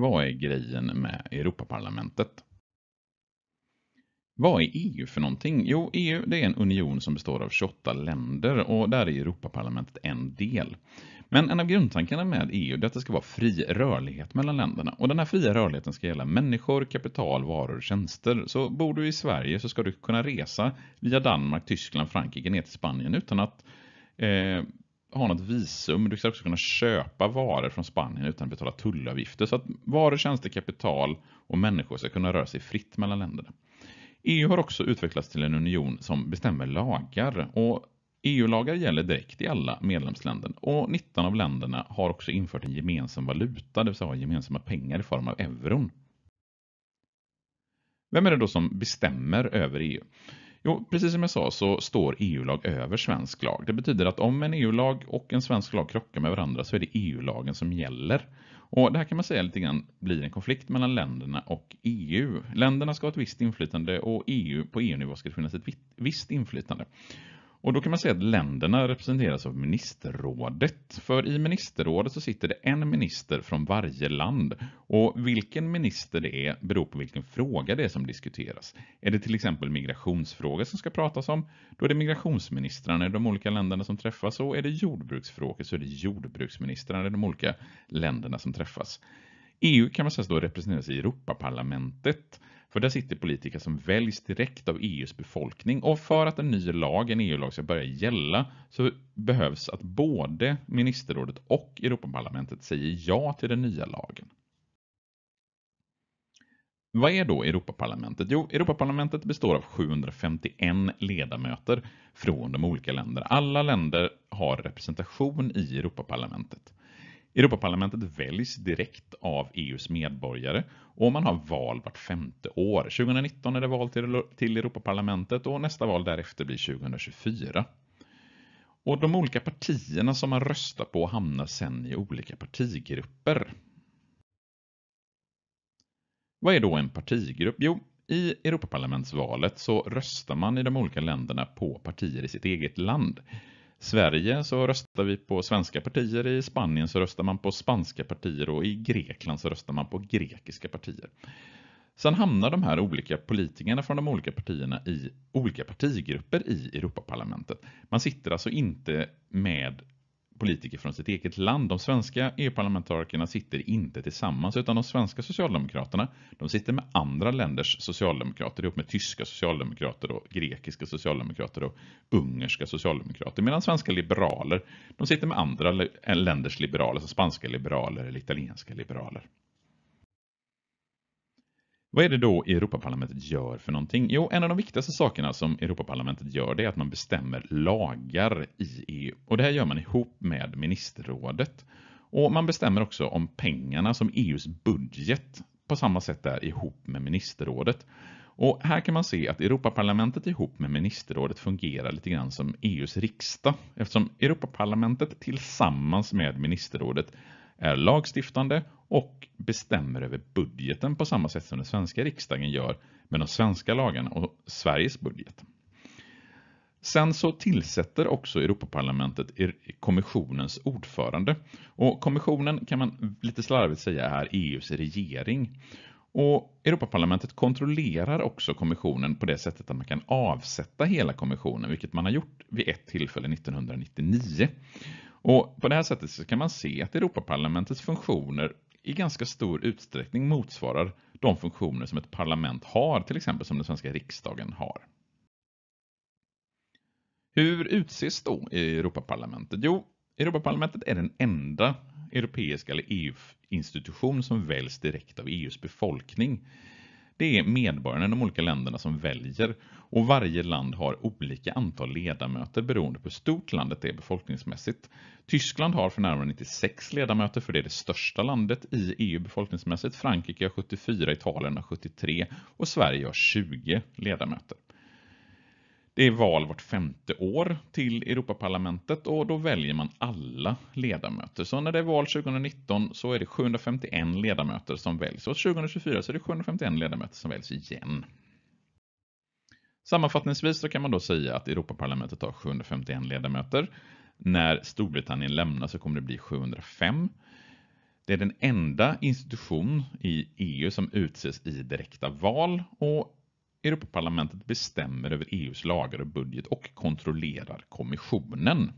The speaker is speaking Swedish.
Vad är grejen med Europaparlamentet? Vad är EU för någonting? Jo, EU det är en union som består av 28 länder och där är Europaparlamentet en del. Men en av grundtankarna med EU är att det ska vara fri rörlighet mellan länderna. Och den här fria rörligheten ska gälla människor, kapital, varor och tjänster. Så bor du i Sverige så ska du kunna resa via Danmark, Tyskland, Frankrike ner till Spanien utan att eh, ha något visum. Du ska också kunna köpa varor från Spanien utan att betala tullavgifter. Så att varor, tjänster, kapital och människor ska kunna röra sig fritt mellan länderna. EU har också utvecklats till en union som bestämmer lagar. och EU-lagar gäller direkt i alla medlemsländer och 19 av länderna har också infört en gemensam valuta, det vill säga gemensamma pengar i form av euron. Vem är det då som bestämmer över EU? Jo, precis som jag sa så står EU-lag över svensk lag. Det betyder att om en EU-lag och en svensk lag krockar med varandra så är det EU-lagen som gäller. Och det här kan man säga lite grann blir en konflikt mellan länderna och EU. Länderna ska ha ett visst inflytande och EU på EU-nivå ska det finnas ett visst inflytande. Och då kan man säga att länderna representeras av ministerrådet. För i ministerrådet så sitter det en minister från varje land. Och vilken minister det är beror på vilken fråga det är som diskuteras. Är det till exempel migrationsfrågor som ska pratas om, då är det migrationsministrarna i de olika länderna som träffas. Och är det jordbruksfrågor så är det jordbruksministrarna i de olika länderna som träffas. EU kan man säga då representeras i Europaparlamentet. För där sitter politiker som väljs direkt av EUs befolkning och för att en ny lag, en EU-lag, ska börja gälla så behövs att både ministerrådet och Europaparlamentet säger ja till den nya lagen. Vad är då Europaparlamentet? Jo, Europaparlamentet består av 751 ledamöter från de olika länderna. Alla länder har representation i Europaparlamentet. Europaparlamentet väljs direkt av EUs medborgare och man har val vart femte år. 2019 är det val till Europaparlamentet och nästa val därefter blir 2024. Och De olika partierna som man röstar på hamnar sen i olika partigrupper. Vad är då en partigrupp? Jo, i Europaparlamentsvalet så röstar man i de olika länderna på partier i sitt eget land. Sverige så röstar vi på svenska partier, i Spanien så röstar man på spanska partier och i Grekland så röstar man på grekiska partier. Sen hamnar de här olika politikerna från de olika partierna i olika partigrupper i Europaparlamentet. Man sitter alltså inte med politiker från sitt eget land. De svenska EU-parlamentarikerna sitter inte tillsammans utan de svenska socialdemokraterna de sitter med andra länders socialdemokrater ihop med tyska socialdemokrater och grekiska socialdemokrater och ungerska socialdemokrater. Medan svenska liberaler de sitter med andra länders liberaler, som alltså spanska liberaler eller italienska liberaler. Vad är det då Europaparlamentet gör för någonting? Jo, en av de viktigaste sakerna som Europaparlamentet gör det är att man bestämmer lagar i EU. Och det här gör man ihop med ministerrådet. Och man bestämmer också om pengarna som EUs budget på samma sätt är ihop med ministerrådet. Och här kan man se att Europaparlamentet ihop med ministerrådet fungerar lite grann som EUs riksdag eftersom Europaparlamentet tillsammans med ministerrådet är lagstiftande och bestämmer över budgeten på samma sätt som den svenska riksdagen gör med de svenska lagarna och Sveriges budget. Sen så tillsätter också Europaparlamentet kommissionens ordförande. Och kommissionen kan man lite slarvigt säga är EUs regering. Och Europaparlamentet kontrollerar också kommissionen på det sättet att man kan avsätta hela kommissionen, vilket man har gjort vid ett tillfälle 1999. Och På det här sättet så kan man se att Europaparlamentets funktioner i ganska stor utsträckning motsvarar de funktioner som ett parlament har, till exempel som den svenska riksdagen har. Hur utses då Europaparlamentet? Jo, Europaparlamentet är den enda europeiska eller EU-institution som väljs direkt av EUs befolkning. Det är medborgarna i de olika länderna som väljer och varje land har olika antal ledamöter beroende på hur stort landet är befolkningsmässigt. Tyskland har för närvarande 96 ledamöter för det är det största landet i EU befolkningsmässigt. Frankrike har 74, Italien har 73 och Sverige har 20 ledamöter. Det är val vart femte år till Europaparlamentet och då väljer man alla ledamöter. Så när det är val 2019 så är det 751 ledamöter som väljs och 2024 så är det 751 ledamöter som väljs igen. Sammanfattningsvis så kan man då säga att Europaparlamentet har 751 ledamöter. När Storbritannien lämnar så kommer det bli 705. Det är den enda institution i EU som utses i direkta val och Europaparlamentet bestämmer över EUs lagar och budget och kontrollerar kommissionen.